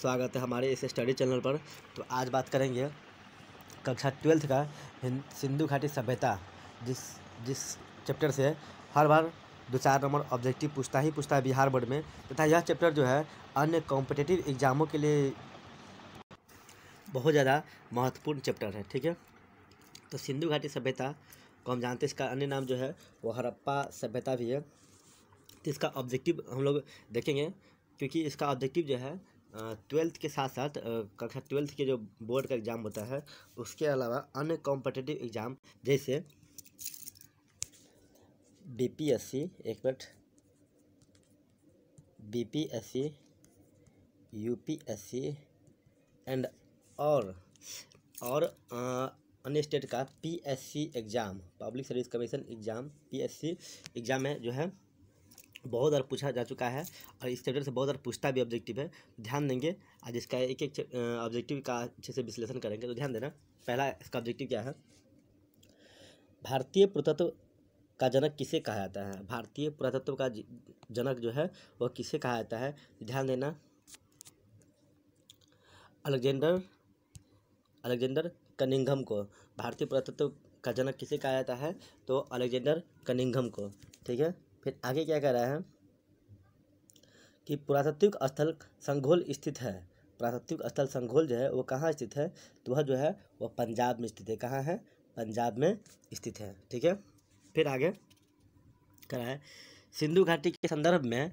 स्वागत है हमारे इस स्टडी चैनल पर तो आज बात करेंगे कक्षा ट्वेल्थ का सिंधु घाटी सभ्यता जिस जिस चैप्टर से हर बार दो चार नंबर ऑब्जेक्टिव पूछता ही पूछता है बिहार बोर्ड में तथा यह चैप्टर जो है अन्य कॉम्पिटेटिव एग्ज़ामों के लिए बहुत ज़्यादा महत्वपूर्ण चैप्टर है ठीक है तो सिंधु घाटी सभ्यता को हम जानते हैं इसका अन्य नाम जो है वो हड़प्पा सभ्यता भी है तो इसका ऑब्जेक्टिव हम लोग देखेंगे क्योंकि इसका ऑब्जेक्टिव जो है ट्वेल्थ के साथ साथ कक्षा ट्वेल्थ के जो बोर्ड का एग्ज़ाम होता है उसके अलावा अन्य कॉम्पिटेटिव एग्ज़ाम जैसे बीपीएससी एक मिनट बीपीएससी यूपीएससी एंड और और अन्य स्टेट का PSC exam public service commission exam PSC exam है जो है बहुत बार पूछा जा चुका है और इस चैप्टर से बहुत बार पूछता भी ऑब्जेक्टिव है ध्यान देंगे आज इसका एक एक ऑब्जेक्टिव का अच्छे से विश्लेषण करेंगे तो ध्यान देना पहला इसका ऑब्जेक्टिव क्या है भारतीय पुरातत्व का जनक किसे कहा जाता है भारतीय पुरातत्व का जनक जो है वह किसे कहा जाता है ध्यान देना अलेक्जेंडर अलेक्जेंडर कनिंघम को भारतीय पुरातत्व का जनक किसे कहा जाता है तो अलेक्जेंडर कनिंघम को ठीक है फिर आगे क्या कह रहा है कि पुरातत्विक स्थल संघोल स्थित है पुरातत्विक स्थल संघोल जो है वो कहाँ स्थित है तो वह जो है वह पंजाब में स्थित है कहाँ है पंजाब में स्थित है ठीक है फिर आगे कह रहा है सिंधु घाटी के संदर्भ में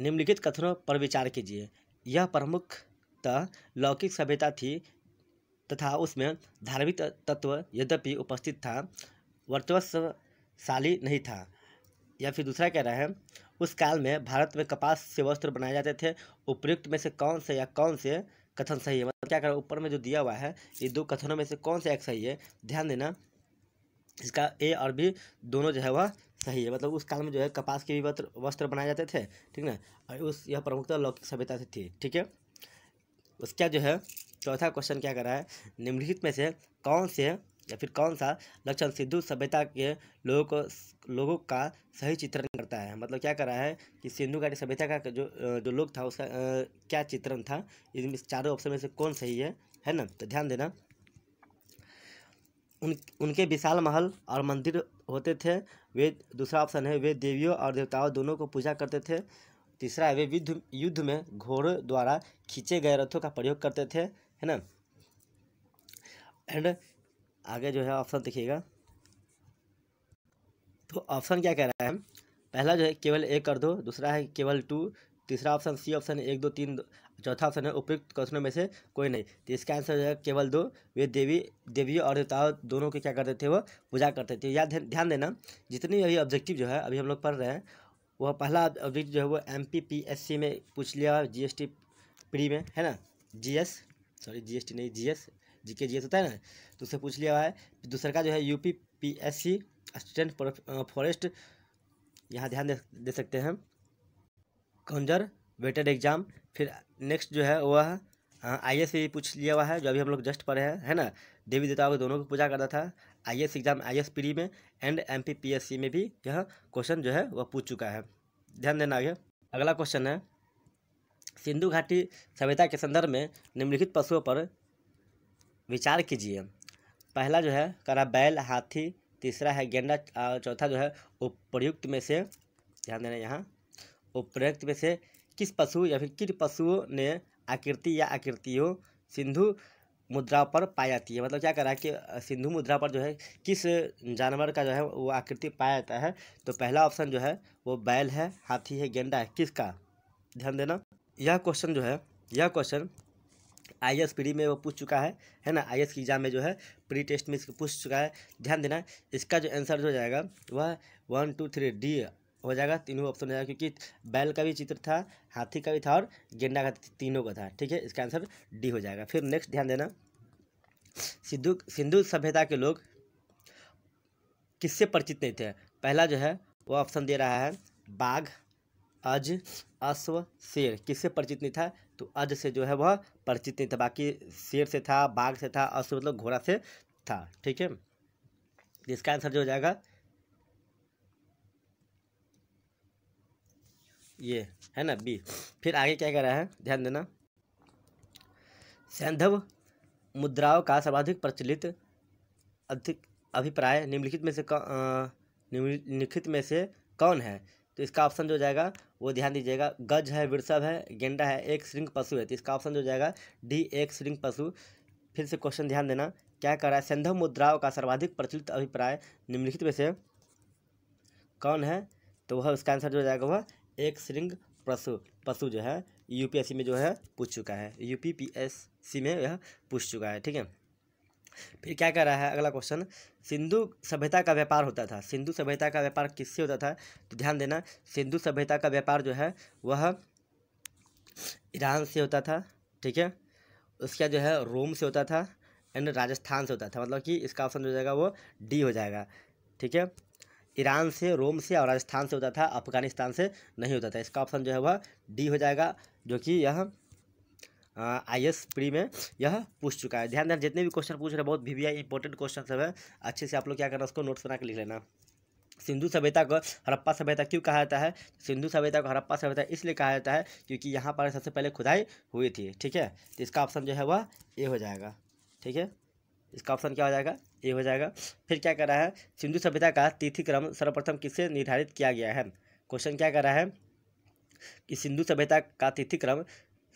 निम्नलिखित कथनों पर विचार कीजिए यह प्रमुखतः लौकिक सभ्यता थी तथा उसमें धार्मिक तत्व यद्यपि उपस्थित था वर्चस्वशाली नहीं था या फिर दूसरा कह रहा है उस काल में भारत में कपास से वस्त्र बनाए जाते थे उपयुक्त में से कौन से या कौन से कथन सही है मतलब क्या कर ऊपर में जो दिया हुआ है ये दो कथनों में से कौन सा एक सही है ध्यान देना इसका ए और बी दोनों जो है वह सही है मतलब उस काल में जो है कपास के भी वस्त्र वस्त्र बनाए जाते थे ठीक ना और उस यह प्रमुखता लौकिक सभ्यता से थी ठीक है उसका जो है चौथा क्वेश्चन क्या कर रहा है निम्नलिखित में से कौन से या फिर कौन सा लक्षण सिद्धू सभ्यता के लोगों को लोगों का सही चित्रण करता है मतलब क्या कर रहा है कि सिंधु घाटी सभ्यता का जो जो लोग था उसका क्या चित्रण था इसमें चारों ऑप्शन में से कौन सही है है ना तो ध्यान देना उन उनके विशाल महल और मंदिर होते थे वे दूसरा ऑप्शन है वे देवियों और देवताओं दोनों को पूजा करते थे तीसरा है वे युद्ध युद्ध में घोड़ों द्वारा खींचे गए रथों का प्रयोग करते थे है ना एंड आगे जो है ऑप्शन देखिएगा तो ऑप्शन क्या कह रहा है पहला जो है केवल एक कर दो दूसरा है केवल टू तीसरा ऑप्शन सी ऑप्शन एक दो तीन दो चौथा ऑप्शन है उपयुक्त क्वेश्चनों में से कोई नहीं तो इसका आंसर जो है केवल दो वे देवी देवी और देवताओं दोनों के क्या करते थे वो पूजा करते थे याद ध्यान देना जितनी अभी ऑब्जेक्टिव जो है अभी हम लोग पढ़ रहे हैं वह पहला ऑब्जेक्टिव जो है वो M P P S C में पूछ लिया जी एस टी प्री में है ना G S sorry G S T नहीं जी एस जीके जीएस होता है ना तो उससे पूछ लिया हुआ है दूसरा का जो है यूपी पीएससी असिस्टेंट फॉरेस्ट यहाँ ध्यान दे, दे सकते हैं कंजर वेटेड एग्जाम फिर नेक्स्ट जो है वह आई एस भी पूछ लिया हुआ है जो अभी हम लोग जस्ट पढ़े हैं है ना देवी देवताओं के दोनों को पूजा करता था I S exam I S P में and M P P S C में भी यह क्वेश्चन जो है वह पूछ चुका है ध्यान देना आगे अगला क्वेश्चन है सिंधु घाटी सभ्यता के संदर्भ में निम्नलिखित पशुओं पर विचार कीजिए पहला जो है करा बैल हाथी तीसरा है गेंडा चौथा जो है उपयुक्त में से ध्यान देना यहाँ उपयुक्त में से किस पशु या फिर किन पशुओं ने आकृति या आकृतियों सिंधु मुद्रा पर पाई जाती है मतलब क्या करा कि सिंधु मुद्रा पर जो है किस जानवर का जो है वो आकृति पाया जाता है तो पहला ऑप्शन जो है वो बैल है हाथी है गेंडा है किसका ध्यान देना यह क्वेश्चन जो है यह क्वेश्चन आई एस प्री में वो पूछ चुका है है ना आई एस की एग्ज़ाम में जो है प्री टेस्ट में इसको पूछ चुका है ध्यान देना इसका जो आंसर हो जाएगा वह वन टू थ्री डी हो जाएगा तीनों ऑप्शन हो जाएगा क्योंकि बैल का भी चित्र था हाथी का भी था और गेंडा का तीनों का था ठीक है इसका आंसर डी हो जाएगा फिर नेक्स्ट ध्यान देना सिद्धु सिंधु सभ्यता के लोग किससे परिचित नहीं थे पहला जो है वो ऑप्शन दे रहा है बाघ अज अश्व शेर किससे परिचित नहीं था तो अज से जो है वह परिचित नहीं था बाकी शेर से था बाघ से था अश्व मतलब घोड़ा से था ठीक है इसका आंसर जो हो जाएगा ये है ना बी फिर आगे क्या कह रहा है ध्यान देना सैंधव मुद्राओं का सर्वाधिक प्रचलित अधिक अभिप्राय निम्नलिखित में से निम्नलिखित में से कौन है तो इसका ऑप्शन जो जाएगा वो ध्यान दीजिएगा गज है वृषभ है गेंडा है एक श्रृंग पशु है तो इसका ऑप्शन जो जाएगा डी एक श्रृंग पशु फिर से क्वेश्चन ध्यान देना क्या कर रहा है संधव मुद्राओं का सर्वाधिक प्रचलित अभिप्राय निम्नलिखित में से कौन है तो वह उसका आंसर जो जाएगा वह एक श्रृंग पशु पशु जो है यूपीएससी में जो है पूछ चुका है यूपीपीएससी में यह पूछ चुका है ठीक है फिर क्या कर रहा है अगला क्वेश्चन सिंधु सभ्यता का व्यापार होता था सिंधु सभ्यता का व्यापार किससे होता था तो ध्यान देना सिंधु सभ्यता का व्यापार जो है वह ईरान से होता था ठीक है उसका जो है रोम से होता था एंड राजस्थान से होता था मतलब कि इसका ऑप्शन जो हो जाएगा वो डी हो जाएगा ठीक है ईरान से रोम से और राजस्थान से होता था अफगानिस्तान से नहीं होता था इसका ऑप्शन जो है वह डी हो जाएगा जो कि यह आई एस प्री में यह पूछ चुका है ध्यान ध्यान जितने भी क्वेश्चन पूछ रहे हैं बहुत V V I important question सब है अच्छे से आप लोग क्या करना उसको नोट्स बना के लिख लेना सिंधु सभ्यता को हड़प्पा सभ्यता क्यों कहा जाता है सिंधु सभ्यता को हड़प्पा सभ्यता इसलिए कहा जाता है क्योंकि यहाँ पर सबसे पहले खुदाई हुई थी ठीक है तो इसका ऑप्शन जो है वह ए हो जाएगा ठीक है इसका ऑप्शन क्या हो जाएगा ए हो जाएगा फिर क्या कर रहा है सिंधु सभ्यता का तिथि क्रम सर्वप्रथम किससे निर्धारित किया गया है क्वेश्चन क्या कर रहा है कि सिंधु सभ्यता का तिथि क्रम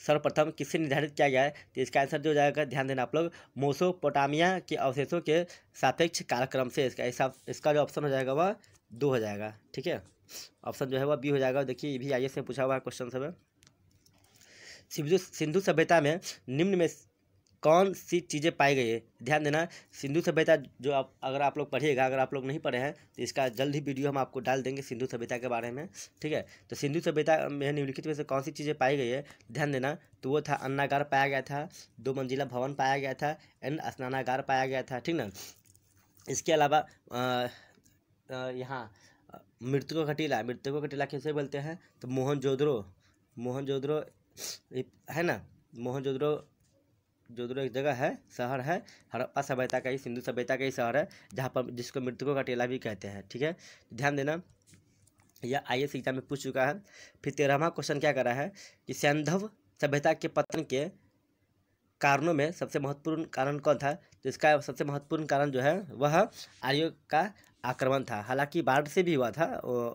सर्वप्रथम किससे निर्धारित किया गया है तो इसका आंसर जो जाएगा ध्यान देना आप लोग मोसोपोटामिया के अवशेषों के सापेक्ष कालक्रम से इसका इसका जो ऑप्शन हो जाएगा वह दो हो जाएगा ठीक है ऑप्शन जो है वह बी हो जाएगा देखिए ये भी आई में पूछा हुआ है क्वेश्चन सब सिंधु सिंधु सभ्यता में निम्न में कौन सी चीज़ें पाई गई है ध्यान देना सिंधु सभ्यता जो आप अगर आप लोग पढ़िएगा अगर आप लोग नहीं पढ़े हैं तो इसका जल्द ही वीडियो हम आपको डाल देंगे सिंधु सभ्यता के बारे में ठीक है तो सिंधु सभ्यता में निम्नलिखित में से कौन सी चीज़ें पाई गई है ध्यान देना तो वो था अन्नागार पाया गया था दो मंजिला भवन पाया गया था एंड स्नानागार पाया गया था ठीक ना इसके अलावा यहाँ मृतकों का टीला मृतकों का टीला कैसे बोलते हैं तो मोहन जोधरो मोहन जोधरो है ना मोहन जोधरो जोधपुर एक जगह है शहर है हड़प्पा सभ्यता का ही सिंधु सभ्यता का ही शहर है जहाँ पर जिसको मृतकों का टेला भी कहते हैं ठीक है ध्यान देना यह आई एस एग्जाम में पूछ चुका है फिर तेरहवा क्वेश्चन क्या करा है कि सैंधव सभ्यता के पतन के कारणों में सबसे महत्वपूर्ण कारण कौन था तो इसका सबसे महत्वपूर्ण कारण जो है वह आर्यों का आक्रमण था हालांकि बाढ़ से भी हुआ था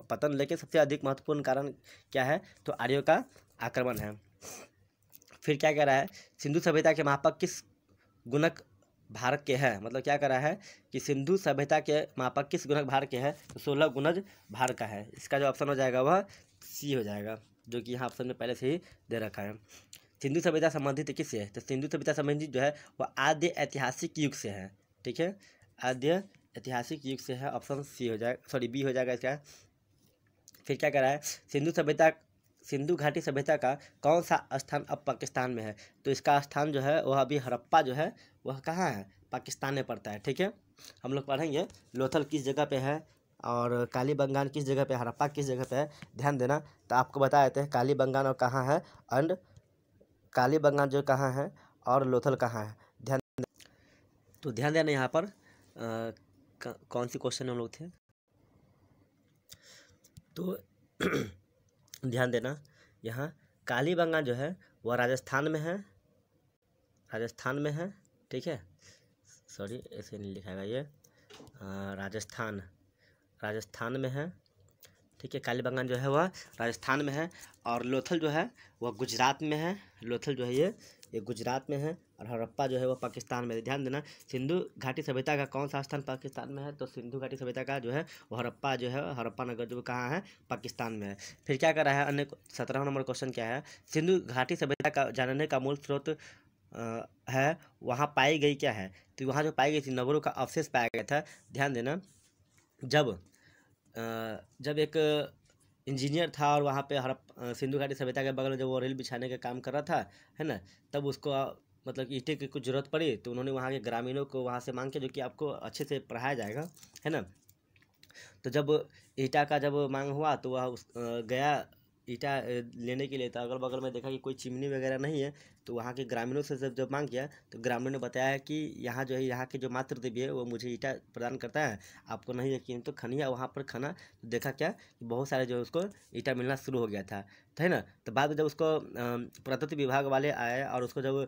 पतन लेकिन सबसे अधिक महत्वपूर्ण कारण क्या है तो आर्यों का आक्रमण है फिर क्या कह रहा है सिंधु सभ्यता के मापक किस गुणक भारत के हैं मतलब क्या रहा है कि सिंधु सभ्यता के मापक किस गुणक भारत के हैं तो सोलह गुणज भारत का है इसका जो ऑप्शन हो जाएगा वह सी हो जाएगा जो कि यहाँ ऑप्शन में पहले से ही दे रखा है सिंधु सभ्यता संबंधित किससे है तो सिंधु सभ्यता संबंधित जो है वह आद्य ऐतिहासिक युग से है ठीक है आद्य ऐतिहासिक युग से है ऑप्शन सी हो जाएगा सॉरी बी हो जाएगा इसका फिर क्या कह रहा है सिंधु सभ्यता सिंधु घाटी सभ्यता का कौन सा स्थान अब पाकिस्तान में है तो इसका स्थान जो है वह अभी हड़प्पा जो है वह कहाँ है पाकिस्तान में पड़ता है ठीक है हम लोग पढ़ेंगे लोथल किस जगह पे है और काली बंगान किस जगह पे हड़प्पा किस जगह पे है ध्यान देना तो आपको बता देते हैं काली बंगान और कहाँ है एंड काली बंगान जो कहाँ है और लोथल कहाँ है ध्यान तो ध्यान देना यहाँ पर कौन सी क्वेश्चन हम लोग थे तो ध्यान देना यहाँ कालीबंगा जो है वह राजस्थान में है राजस्थान में है ठीक है सॉरी ऐसे नहीं लिखाएगा ये राजस्थान राजस्थान में है ठीक है काली जो है वह राजस्थान में है और लोथल जो है वह गुजरात में है लोथल जो है ये ये गुजरात में है और हड़प्पा जो है वह पाकिस्तान में ध्यान देना सिंधु घाटी सभ्यता का कौन सा स्थान पाकिस्तान में है तो सिंधु घाटी सभ्यता का जो है वह हड़प्पा जो है हड़प्पा नगर जो कहाँ है पाकिस्तान में है फिर क्या कर रहा है अन्य सत्रह नंबर क्वेश्चन क्या है सिंधु घाटी सभ्यता का जानने का मूल स्रोत है वहाँ पाई गई क्या है तो वहाँ जो पाई गई थी नगरों का अवशेष पाया गया था ध्यान देना जब जब एक इंजीनियर था और वहाँ पे हर सिंधु घाटी सभ्यता के बगल में जब वो रेल बिछाने का काम कर रहा था है ना तब उसको मतलब ईटे की कुछ ज़रूरत पड़ी तो उन्होंने वहाँ के ग्रामीणों को वहाँ से मांग के जो कि आपको अच्छे से पढ़ाया जाएगा है ना तो जब ईटा का जब मांग हुआ तो वह उस गया ईटा लेने के लिए तो अगल बगल में देखा कि कोई चिमनी वगैरह नहीं है तो वहाँ के ग्रामीणों से जब जब मांग किया तो ग्रामीणों ने बताया कि यहाँ जो है यहाँ के जो मातृ देवी है वो मुझे ईटा प्रदान करता है आपको नहीं यकीन तो खनिया वहाँ पर खाना तो देखा क्या कि बहुत सारे जो है उसको ईटा मिलना शुरू हो गया था तो है ना तो बाद में जब उसको पुरातत्व विभाग वाले आए और उसको जब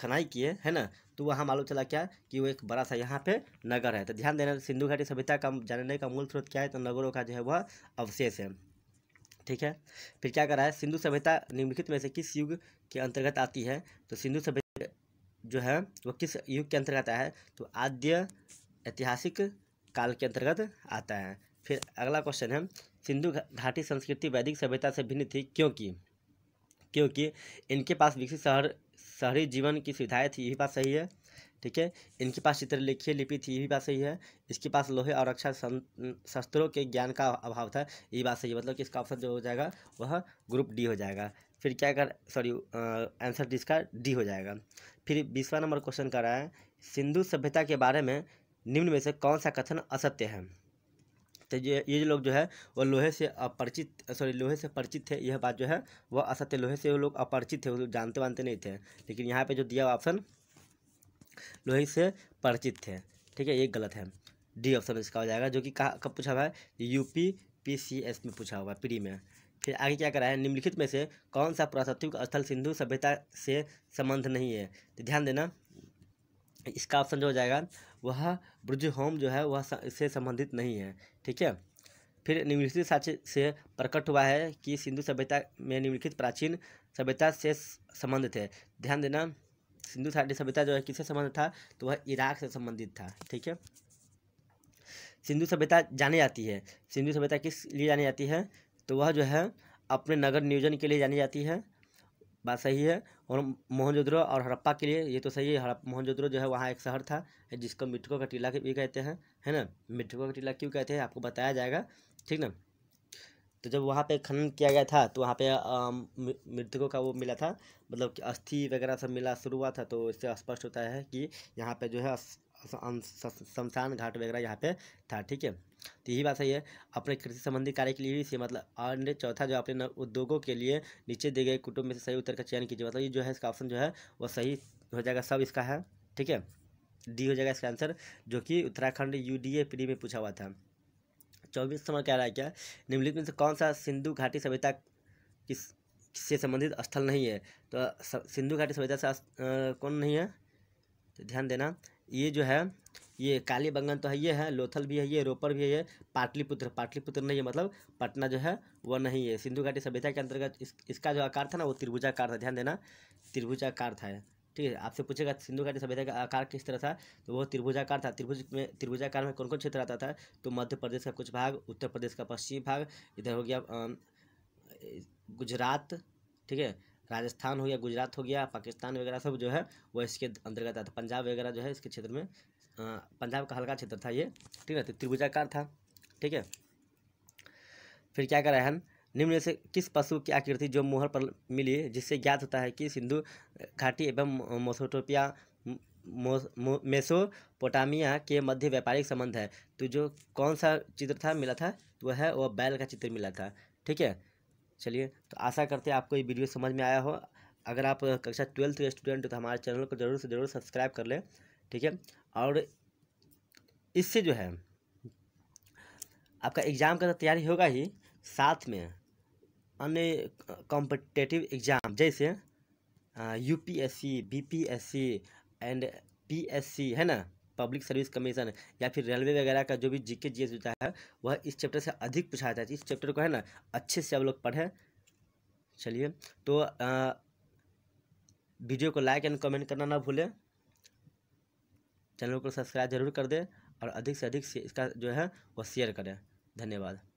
खनाई किए है ना तो वहाँ मालूम चला क्या कि वो एक बड़ा सा यहाँ पे नगर है तो ध्यान देना सिंधु घाटी सभ्यता का जानने का मूल स्रोत क्या है तो नगरों का जो है वह अवशेष है ठीक है फिर क्या करा है सिंधु सभ्यता निम्नलिखित में से किस युग के अंतर्गत आती है तो सिंधु सभ्यता जो है वो किस युग के अंतर्गत आता है तो आद्य ऐतिहासिक काल के अंतर्गत आता है फिर अगला क्वेश्चन है सिंधु घाटी संस्कृति वैदिक सभ्यता से भिन्न थी क्योंकि क्योंकि इनके पास विकसित शहर शहरी जीवन की सुविधाएँ थी यही बात सही है ठीक है इनके पास चित्रलेखीय लिपि थी ये भी बात सही है इसके पास लोहे और रक्षा शस्त्रों के ज्ञान का अभाव था ये बात सही है मतलब कि इसका ऑप्शन जो हो जाएगा वह ग्रुप डी हो जाएगा फिर क्या कर सॉरी आंसर इसका डी हो जाएगा फिर बीसवा नंबर क्वेश्चन कर रहा है सिंधु सभ्यता के बारे में निम्न में से कौन सा कथन असत्य है तो ये ये लोग जो है वो लोहे से अपरिचित सॉरी लोहे से परिचित थे यह बात जो है वह असत्य लोहे से वो लोग अपरिचित थे वो लोग जानते वानते नहीं थे लेकिन यहाँ पे जो दिया ऑप्शन लोहे से परिचित थे ठीक है ये गलत है डी ऑप्शन इसका हो जाएगा जो कि कहा कब पूछा हुआ है यूपी पीसीएस में पूछा हुआ है प्री में फिर आगे क्या करा है निम्नलिखित में से कौन सा पुरातत्विक स्थल सिंधु सभ्यता से संबंध नहीं है तो ध्यान देना इसका ऑप्शन जो हो जाएगा वह ब्रज होम जो है वह इससे संबंधित नहीं है ठीक है फिर निम्नलिखित साक्ष्य से प्रकट हुआ है कि सिंधु सभ्यता में निम्नलिखित प्राचीन सभ्यता से संबंधित है ध्यान देना सिंधु घाटी सभ्यता जो है किससे संबंधित था तो वह इराक से संबंधित था ठीक है सिंधु सभ्यता जाने जाती है सिंधु सभ्यता किस लिए जानी जाती है तो वह जो है अपने नगर नियोजन के लिए जानी जाती है बात सही है और मोहनजोद्रो और हड़प्पा के लिए ये तो सही है मोहनजोद्रो जो है वहाँ एक शहर था जिसको मिठको का टीला भी कहते हैं है ना मिठको का टीला क्यों कहते हैं आपको बताया जाएगा ठीक ना तो जब वहाँ पे खनन किया गया था तो वहाँ पे मृतकों का वो मिला था मतलब कि अस्थि वगैरह सब मिला शुरू हुआ था तो इससे स्पष्ट होता है कि यहाँ पे जो है अं, शमशान घाट वगैरह यहाँ पे था ठीक है तो यही बात सही है अपने कृषि संबंधी कार्य के लिए भी इसे मतलब और चौथा जो अपने उद्योगों के लिए नीचे दिए गए कुटुंब में से सही उत्तर का चयन कीजिए मतलब ये जो है इसका ऑप्शन जो है वो सही हो जाएगा सब इसका है ठीक है डी हो जाएगा इसका आंसर जो कि उत्तराखंड यू डी ए में पूछा हुआ था चौबीस नंबर कह रहा है क्या निम्नलिखित में से कौन सा सिंधु घाटी सभ्यता किस से संबंधित स्थल नहीं है तो सिंधु घाटी सभ्यता से कौन नहीं है तो ध्यान देना ये जो है ये काली बंगन तो है ये है लोथल भी है ये रोपर भी है ये पाटलिपुत्र पाटलिपुत्र नहीं है मतलब पटना जो है वो नहीं है सिंधु घाटी सभ्यता के अंतर्गत इस, इसका जो आकार था ना वो त्रिभुजाकार था ध्यान देना त्रिभुजाकार था ठीक है आपसे पूछेगा सिंधु घाटी सभ्यता का आकार किस तरह था तो वो त्रिभुजाकार था त्रिभुज में त्रिभुजाकार में कौन कौन क्षेत्र आता था तो मध्य प्रदेश का कुछ भाग उत्तर प्रदेश का पश्चिमी भाग इधर हो गया गुजरात ठीक है राजस्थान हो गया गुजरात हो गया पाकिस्तान वगैरह सब जो है वह इसके अंतर्गत आता था पंजाब वगैरह जो है इसके क्षेत्र में पंजाब का हल्का क्षेत्र था ये ठीक है तो त्रिभुजाकार था ठीक है फिर क्या करा है हम निम्न से किस पशु की आकृति जो मुहर पर मिली जिससे ज्ञात होता है कि सिंधु घाटी एवं मोसोटोपिया मेसोपोटामिया के मध्य व्यापारिक संबंध है तो जो कौन सा चित्र था मिला था तो वह है वह बैल का चित्र मिला था ठीक है चलिए तो आशा करते हैं आपको ये वीडियो समझ में आया हो अगर आप कक्षा ट्वेल्थ के स्टूडेंट तो हमारे चैनल को ज़रूर से ज़रूर सब्सक्राइब कर लें ठीक है और इससे जो है आपका एग्ज़ाम का तो तैयारी होगा ही साथ में अन्य कॉम्पिटेटिव एग्ज़ाम जैसे U P S C B P S C and P S C है ना पब्लिक सर्विस कमीशन या फिर रेलवे वगैरह का जो भी जी के जी एस होता है वह इस चैप्टर से अधिक पूछा जाता है इस चैप्टर को है ना अच्छे से आप लोग पढ़ें चलिए तो आ, वीडियो को लाइक एंड कमेंट करना ना भूलें चैनल को सब्सक्राइब जरूर कर दें और अधिक से अधिक से इसका जो है वो शेयर करें धन्यवाद